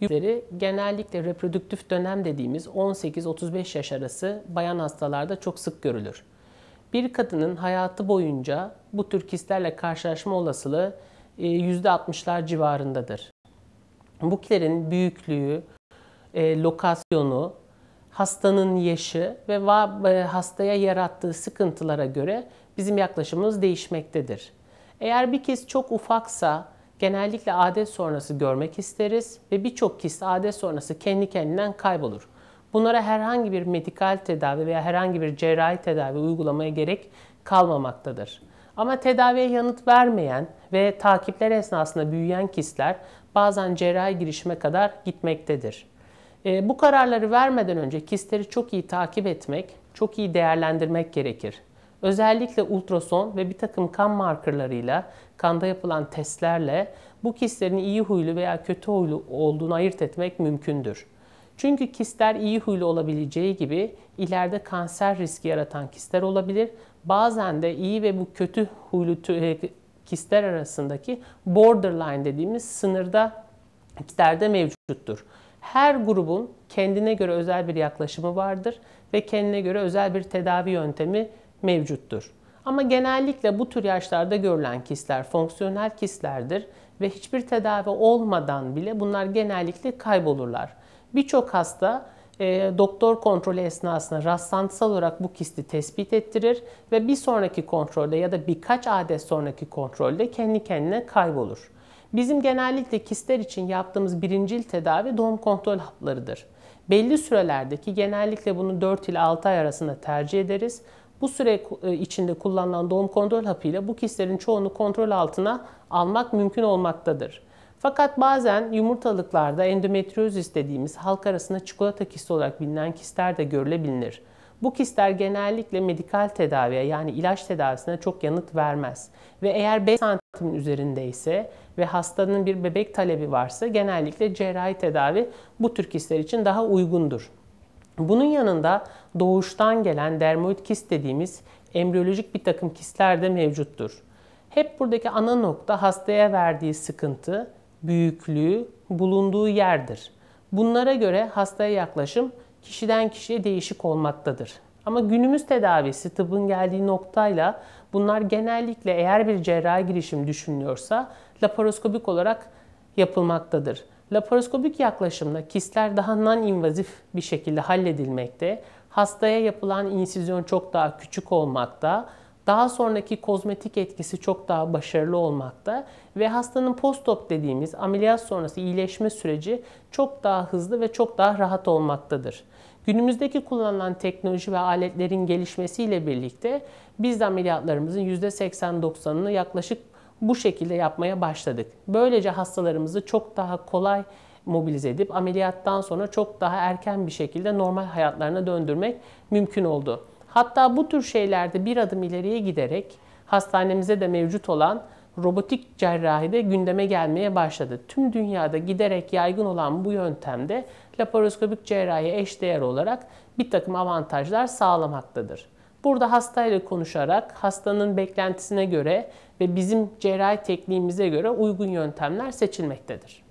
Yüzleri genellikle reprodüktif dönem dediğimiz 18-35 yaş arası bayan hastalarda çok sık görülür. Bir kadının hayatı boyunca bu tür kistlerle karşılaşma olasılığı %60'lar e, civarındadır. Bu kilerin büyüklüğü, e, lokasyonu, hastanın yaşı ve e, hastaya yarattığı sıkıntılara göre bizim yaklaşımımız değişmektedir. Eğer bir kez çok ufaksa Genellikle adet sonrası görmek isteriz ve birçok kist adet sonrası kendi kendinden kaybolur. Bunlara herhangi bir medikal tedavi veya herhangi bir cerrahi tedavi uygulamaya gerek kalmamaktadır. Ama tedaviye yanıt vermeyen ve takipler esnasında büyüyen kistler bazen cerrahi girişime kadar gitmektedir. E, bu kararları vermeden önce kistleri çok iyi takip etmek, çok iyi değerlendirmek gerekir. Özellikle ultrason ve bir takım kan markerlarıyla, kanda yapılan testlerle bu kistlerin iyi huylu veya kötü huylu olduğunu ayırt etmek mümkündür. Çünkü kistler iyi huylu olabileceği gibi ileride kanser riski yaratan kistler olabilir. Bazen de iyi ve bu kötü huylu e, kistler arasındaki borderline dediğimiz sınırda kistlerde mevcuttur. Her grubun kendine göre özel bir yaklaşımı vardır ve kendine göre özel bir tedavi yöntemi mevcuttur. Ama genellikle bu tür yaşlarda görülen kistler fonksiyonel kistlerdir ve hiçbir tedavi olmadan bile bunlar genellikle kaybolurlar. Birçok hasta e, doktor kontrolü esnasında rastlantısal olarak bu kisti tespit ettirir ve bir sonraki kontrolde ya da birkaç adet sonraki kontrolde kendi kendine kaybolur. Bizim genellikle kistler için yaptığımız birincil tedavi doğum kontrol haplarıdır. Belli sürelerdeki genellikle bunu 4 ile 6 ay arasında tercih ederiz. Bu süre e, içinde kullanılan doğum kontrol hapıyla bu kistlerin çoğunu kontrol altına almak mümkün olmaktadır. Fakat bazen yumurtalıklarda endometrioz istediğimiz halk arasında çikolata kisti olarak bilinen kistler de görülebilir. Bu kistler genellikle medikal tedaviye yani ilaç tedavisine çok yanıt vermez. Ve eğer 5 santimin üzerindeyse ve hastanın bir bebek talebi varsa genellikle cerrahi tedavi bu tür kistler için daha uygundur. Bunun yanında doğuştan gelen dermoid kist dediğimiz embriyolojik bir takım kistler de mevcuttur. Hep buradaki ana nokta hastaya verdiği sıkıntı, büyüklüğü, bulunduğu yerdir. Bunlara göre hastaya yaklaşım kişiden kişiye değişik olmaktadır. Ama günümüz tedavisi tıbbın geldiği noktayla bunlar genellikle eğer bir cerrahi girişim düşünülüyorsa laparoskopik olarak yapılmaktadır. Laparoskopik yaklaşımda kistler daha non-invazif bir şekilde halledilmekte, hastaya yapılan insizyon çok daha küçük olmakta, daha sonraki kozmetik etkisi çok daha başarılı olmakta ve hastanın postop dediğimiz ameliyat sonrası iyileşme süreci çok daha hızlı ve çok daha rahat olmaktadır. Günümüzdeki kullanılan teknoloji ve aletlerin gelişmesiyle birlikte biz de ameliyatlarımızın %80-90'ını yaklaşık bu şekilde yapmaya başladık. Böylece hastalarımızı çok daha kolay mobilize edip ameliyattan sonra çok daha erken bir şekilde normal hayatlarına döndürmek mümkün oldu. Hatta bu tür şeylerde bir adım ileriye giderek hastanemize de mevcut olan robotik cerrahi de gündeme gelmeye başladı. Tüm dünyada giderek yaygın olan bu yöntemde laparoskopik cerrahiye eşdeğer olarak bir takım avantajlar sağlamaktadır. Burada hastayla konuşarak hastanın beklentisine göre ve bizim cerrahi tekniğimize göre uygun yöntemler seçilmektedir.